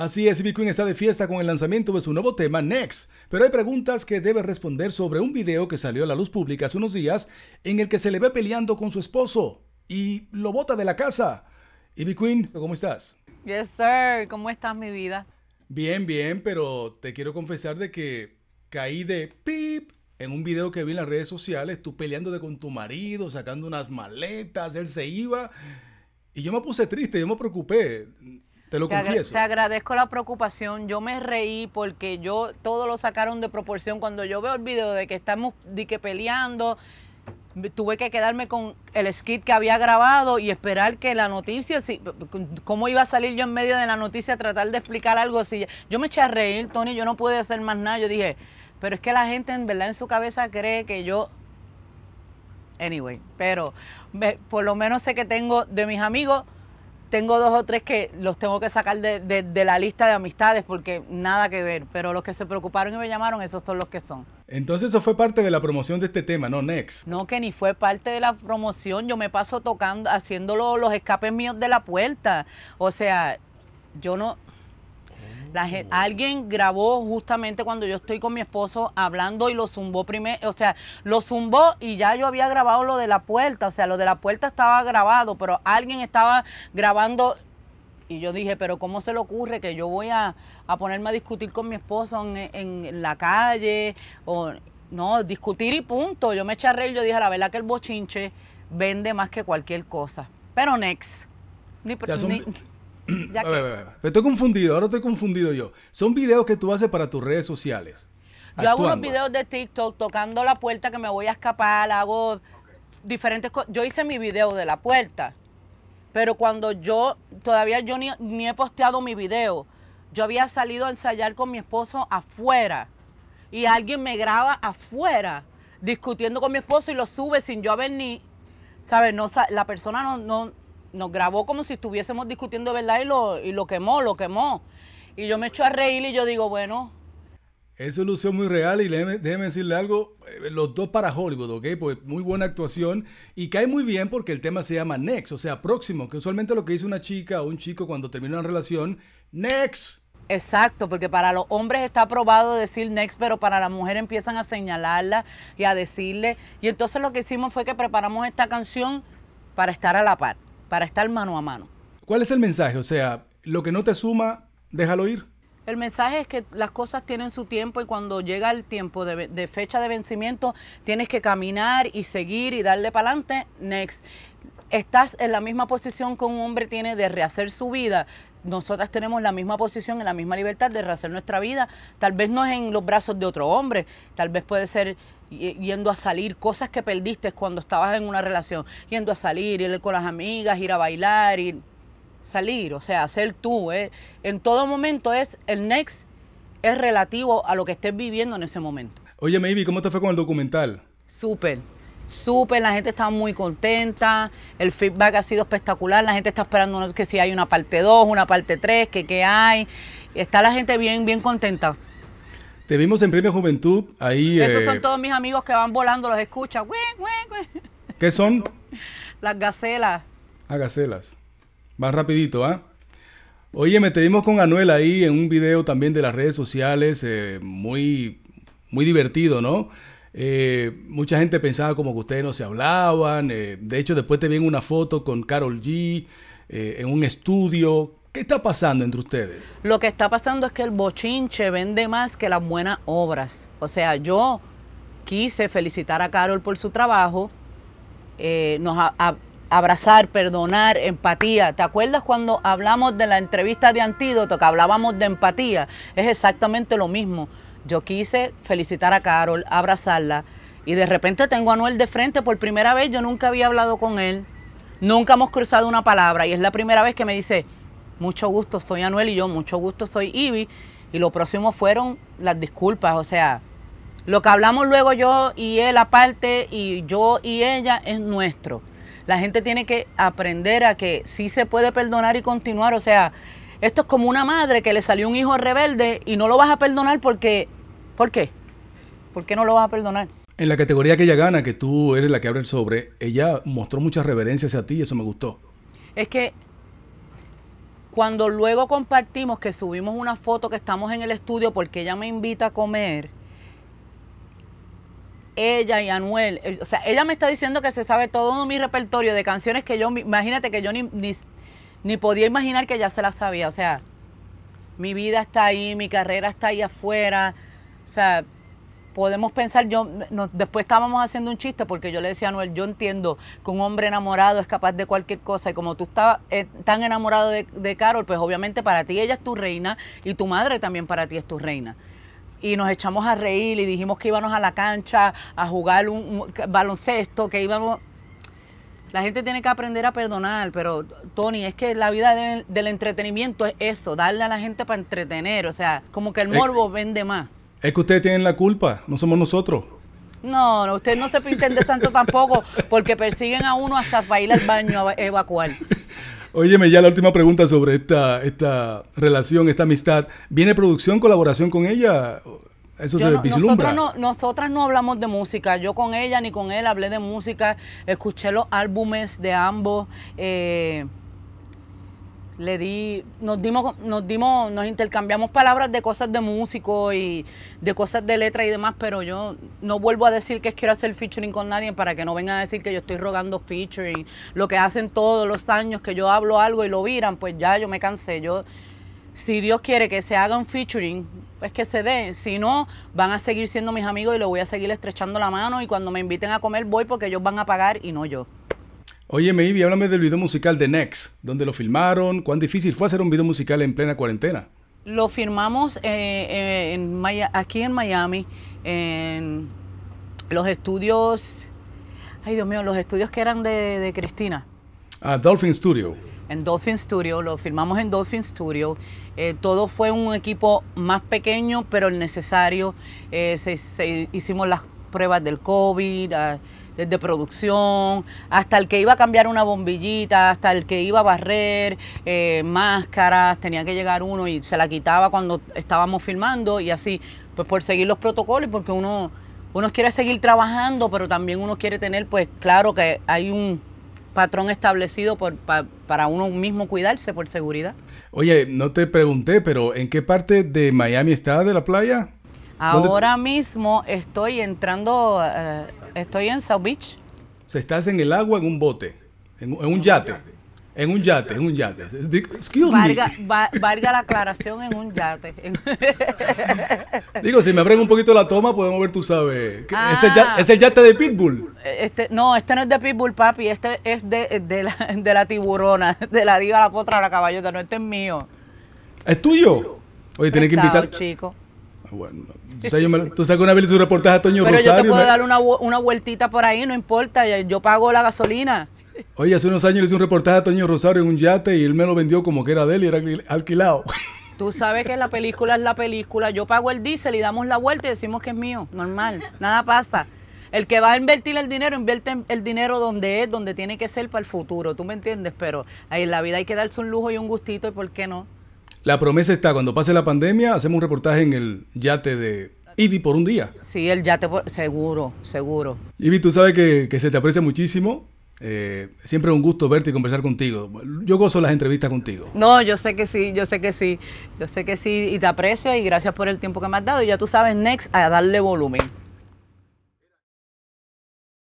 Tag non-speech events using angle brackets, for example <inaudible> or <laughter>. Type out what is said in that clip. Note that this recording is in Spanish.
Así es, Queen está de fiesta con el lanzamiento de su nuevo tema Next, pero hay preguntas que debe responder sobre un video que salió a la luz pública hace unos días en el que se le ve peleando con su esposo y lo bota de la casa. Ivy Queen, ¿cómo estás? Yes, sir. ¿Cómo estás, mi vida? Bien, bien, pero te quiero confesar de que caí de pip en un video que vi en las redes sociales, tú peleándote con tu marido, sacando unas maletas, él se iba. Y yo me puse triste, yo me preocupé. Te lo confieso. Te agradezco la preocupación. Yo me reí porque yo todo lo sacaron de proporción. Cuando yo veo el video de que estamos de que peleando, tuve que quedarme con el skit que había grabado y esperar que la noticia, cómo iba a salir yo en medio de la noticia, tratar de explicar algo. yo me eché a reír, Tony, yo no pude hacer más nada. Yo dije, pero es que la gente en verdad en su cabeza cree que yo anyway, pero por lo menos sé que tengo de mis amigos tengo dos o tres que los tengo que sacar de, la lista de amistades porque nada que ver, pero los que se preocuparon y me llamaron, esos son los que son. Entonces eso fue parte de la promoción de este tema, ¿no, Next? No, que ni fue parte de la promoción, yo me paso tocando, haciendo los escapes míos de la puerta, o sea, yo no, alguien grabó justamente cuando yo estoy con mi esposo hablando y lo zumbó primero, o sea, lo zumbó y ya yo había grabado lo de la puerta, o sea, lo de la puerta estaba grabado, pero alguien estaba grabando y yo dije, pero ¿cómo se le ocurre que yo voy a, ponerme a discutir con mi esposo en, la calle? O, no, discutir y punto. Yo me eché a yo dije, la verdad que el bochinche vende más que cualquier cosa. Pero next estoy confundido, ahora estoy confundido yo. Son videos que tú haces para tus redes sociales. Yo hago unos pues. videos de TikTok tocando la puerta que me voy a escapar, hago diferentes cosas. Yo hice mi video de la puerta, pero cuando yo, todavía yo ni, he posteado mi video, yo había salido a ensayar con mi esposo afuera y alguien me graba afuera discutiendo con mi esposo y lo sube sin yo haber ni, ¿sabes? la persona no, no, nos grabó como si estuviésemos discutiendo verdad y lo, y lo quemó, lo quemó. Y yo me echo a reír y yo digo, bueno. Eso lució muy real y déjeme, decirle algo, eh, los dos para Hollywood, ¿ok? Pues muy buena actuación y cae muy bien porque el tema se llama Next, o sea, próximo, que usualmente lo que dice una chica o un chico cuando termina una relación, Next. Exacto, porque para los hombres está aprobado decir next, pero para la mujer empiezan a señalarla y a decirle. Y entonces lo que hicimos fue que preparamos esta canción para estar a la par para estar mano a mano. ¿Cuál es el mensaje? O sea, lo que no te suma, déjalo ir. El mensaje es que las cosas tienen su tiempo y cuando llega el tiempo de, fecha de vencimiento, tienes que caminar y seguir y darle para adelante. Next. Estás en la misma posición que un hombre tiene de rehacer su vida nosotras tenemos la misma posición, la misma libertad de rehacer nuestra vida. Tal vez no es en los brazos de otro hombre, tal vez puede ser yendo a salir, cosas que perdiste cuando estabas en una relación, yendo a salir, ir con las amigas, ir a bailar, ir, salir, o sea, ser tú. ¿eh? En todo momento es el next, es relativo a lo que estés viviendo en ese momento. Oye, Maybe, ¿cómo te fue con el documental? Súper súper, la gente está muy contenta, el feedback ha sido espectacular, la gente está esperando que si hay una parte 2, una parte 3, que qué hay. Está la gente bien, bien contenta. Te vimos en Premio Juventud, ahí... Esos son eh, todos mis amigos que van volando, los escucha. ¿Qué son? Las gacelas. Ah, gacelas. Más rapidito, ¿ah? Oye, me te vimos con Anuel ahí en un video también de las redes sociales, eh, muy, muy divertido, ¿no? Eh, mucha gente pensaba como que ustedes no se hablaban. Eh, de hecho, después te vi en una foto con Carol G eh, en un estudio. ¿Qué está pasando entre ustedes? Lo que está pasando es que el bochinche vende más que las buenas obras. O sea, yo quise felicitar a Carol por su trabajo, eh, nos abrazar, perdonar, empatía. ¿Te acuerdas cuando hablamos de la entrevista de Antídoto, que hablábamos de empatía? Es exactamente lo mismo. Yo quise felicitar a Carol, abrazarla, y de repente tengo a Anuel de frente por primera vez. Yo nunca había hablado con él, nunca hemos cruzado una palabra, y es la primera vez que me dice, mucho gusto, soy Anuel, y yo, mucho gusto, soy Ivy. Y lo próximo fueron las disculpas, o sea, lo que hablamos luego yo y él aparte, y yo y ella, es nuestro. La gente tiene que aprender a que sí se puede perdonar y continuar, o sea, esto es como una madre que le salió un hijo rebelde y no lo vas a perdonar porque... ¿Por qué? ¿Por qué no lo vas a perdonar? En la categoría que ella gana, que tú eres la que abre el sobre, ella mostró mucha reverencia hacia ti y eso me gustó. Es que cuando luego compartimos que subimos una foto que estamos en el estudio porque ella me invita a comer, ella y Anuel, o sea, ella me está diciendo que se sabe todo mi repertorio de canciones que yo, imagínate que yo ni, ni podía imaginar que ya se la sabía. O sea, mi vida está ahí, mi carrera está ahí afuera. O sea, podemos pensar, yo después estábamos haciendo un chiste porque yo le decía a Noel, yo entiendo que un hombre enamorado es capaz de cualquier cosa y como tú estabas eh, tan enamorado de, Carol, pues obviamente para ti ella es tu reina y tu madre también para ti es tu reina. Y nos echamos a reír y dijimos que íbamos a la cancha a jugar un baloncesto, que íbamos la gente tiene que aprender a perdonar, pero Tony, es que la vida del, entretenimiento es eso, darle a la gente para entretener, o sea, como que el eh, morbo vende más. Es que ustedes tienen la culpa, no somos nosotros. No, no, ustedes no se pinten de santo tampoco, porque persiguen a uno hasta para ir al baño a evacuar. Óyeme, ya la última pregunta sobre esta, esta relación, esta amistad. ¿Viene producción, colaboración con ella? Nosotros no, nosotras no hablamos de música. Yo con ella ni con él hablé de música. Escuché los álbumes de ambos. Eh, le di, nos dimos, nos dimos, nos intercambiamos palabras de cosas de músico y de cosas de letra y demás, pero yo no vuelvo a decir que quiero hacer featuring con nadie para que no vengan a decir que yo estoy rogando featuring, lo que hacen todos los años que yo hablo algo y lo viran, pues ya yo me cansé, yo si Dios quiere que se haga un featuring, pues que se dé. Si no, van a seguir siendo mis amigos y lo voy a seguir estrechando la mano. Y cuando me inviten a comer, voy porque ellos van a pagar y no yo. Oye, Maybe, háblame del video musical de Next. donde lo filmaron? ¿Cuán difícil fue hacer un video musical en plena cuarentena? Lo firmamos eh, eh, aquí en Miami, en los estudios. Ay, Dios mío, los estudios que eran de, de Cristina. Ah, Dolphin Studio en Dolphin Studio, lo filmamos en Dolphin Studio. Eh, todo fue un equipo más pequeño, pero el necesario. Eh, se, hicimos las pruebas del COVID, ah, desde producción, hasta el que iba a cambiar una bombillita, hasta el que iba a barrer, eh, máscaras, tenía que llegar uno y se la quitaba cuando estábamos filmando y así, pues por seguir los protocolos, porque uno, uno quiere seguir trabajando, pero también uno quiere tener, pues claro que hay un patrón establecido por, para uno mismo cuidarse por seguridad. Oye, no te pregunté, pero ¿en qué parte de Miami está de la playa? Ahora mismo estoy entrando, eh, estoy en South Beach. O sea, estás en el agua en un bote, en, en un yate. En un yate, en un yate. Excuse me. valga la aclaración en un yate. Digo, si me abren un poquito la toma, podemos ver, tú sabes. ¿Es, el yate, ah. ¿Es, el yate, de Pitbull? Este, no, este no es de Pitbull, papi. Este es de, de, la, de la tiburona, de la diva, la potra, la caballota. No, este es mío. ¿Es tuyo? Oye, tiene que invitar. chico. Ah, bueno, tú sabes, tú sabes que una vez hice un reportaje a Toño Rosario. Pero yo te puedo dar una, una vueltita por ahí, no importa. Yo pago la gasolina. Oye, hace unos años le hice un reportaje a Toño Rosario en un yate y él me lo vendió como que era de él y era alquilado. <laughs> Tú sabes que la película es la película. Yo pago el diésel y damos la vuelta y decimos que es mío. Normal. Nada pasa. El que va a invertir el dinero, invierte el dinero donde es, donde tiene que ser para el futuro. ¿Tú me entiendes? Pero ahí en la vida hay que darse un lujo y un gustito y por qué no. La promesa está, cuando pase la pandemia, hacemos un reportaje en el yate de Ivy por un día. Sí, el yate, pues, seguro, seguro. Ivy, tú sabes que, que se te aprecia muchísimo eh, siempre un gusto verte y conversar contigo. Yo gozo las entrevistas contigo. No, yo sé que sí, yo sé que sí, yo sé que sí, y te aprecio y gracias por el tiempo que me has dado. Y ya tú sabes, Next, a darle volumen.